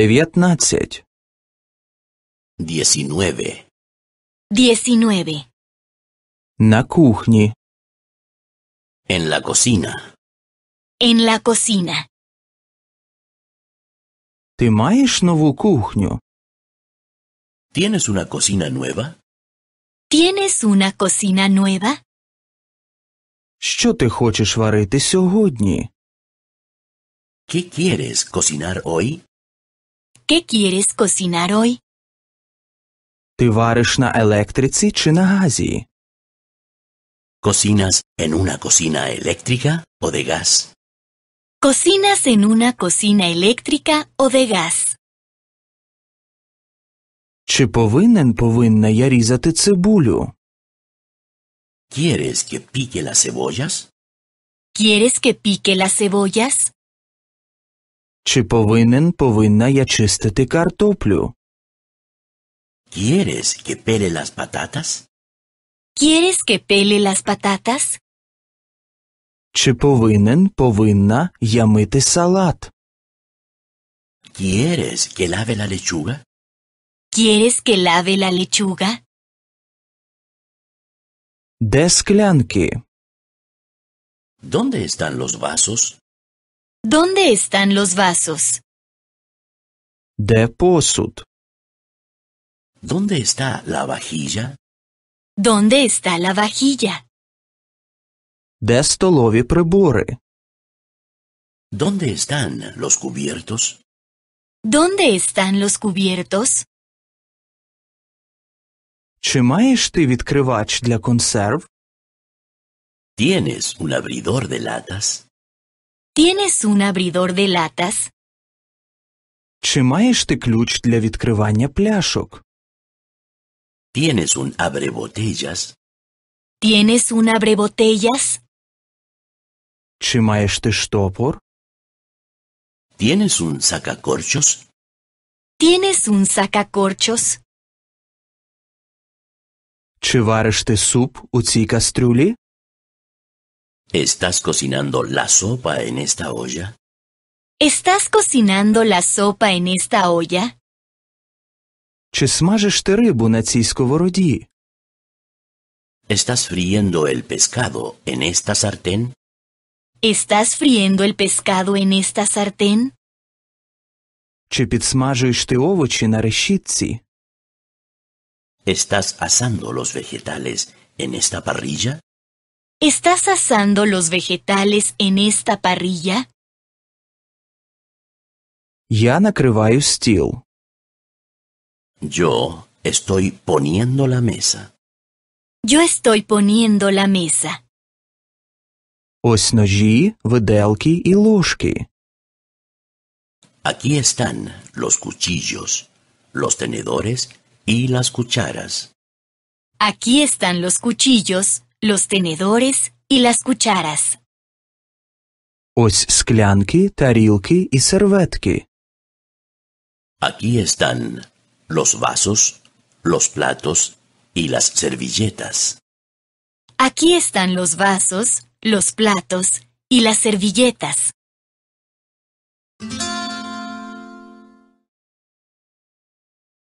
Девятнадцать. Diecinueve. Diecinueve. Na kuhni En la cocina. En la cocina. Ты маешь novu кухню? ¿Tienes una cocina nueva? ¿Tienes una cocina nueva? Що ти хочеш варити сьогодні? ¿Qué quieres cocinar hoy? ¿Qué quieres cocinar hoy? ¿Te вариш на електриці чи на газі? ¿Cocinas en una cocina eléctrica o de gas? ¿Cocinas en una cocina eléctrica o de gas? Чи повинен повинна я різати цибулю? ¿Quieres que pique las cebollas? ¿Quieres que pique las cebollas? Чи повинен повинна я чистити картоплю? ¿Quieres que pele las patatas? ¿Quieres que pele las patatas? Чи повинен повинна я мити салат? ¿Quieres que lave la lechuga? ¿Quieres que lave la lechuga? Де ¿Dónde están los vasos? ¿Dónde están los vasos? De posud. ¿Dónde está la vajilla? ¿Dónde está la vajilla? De столові prebore. ¿Dónde están los cubiertos? ¿Dónde están los cubiertos? ¿Tienes un abridor de latas? ¿Tienes un abridor de latas? Чи маєш ти ключ для відкривання пляшок? ¿Tienes un abrebotellas? ¿Tienes un abrebotellas? Чи маєш ти штопор? ¿Tienes un sacacorchos? ¿Tienes un sacacorchos? Чи вариш ти суп у цій каструлі? ¿Estás cocinando la sopa en esta olla? ¿Estás cocinando la sopa en esta olla? ¿Estás friendo el pescado en esta sartén? ¿Estás friendo el pescado en esta sartén? ¿Estás asando los vegetales en esta parrilla? ¿Estás asando los vegetales en esta parrilla? Yo estoy poniendo la mesa. Yo estoy poniendo la mesa. Ось vedelki y Aquí están los cuchillos, los tenedores y las cucharas. Aquí están los cuchillos, los tenedores y las cucharas. Ось Aquí están los vasos, los platos y las servilletas. Aquí están los vasos, los platos y las servilletas.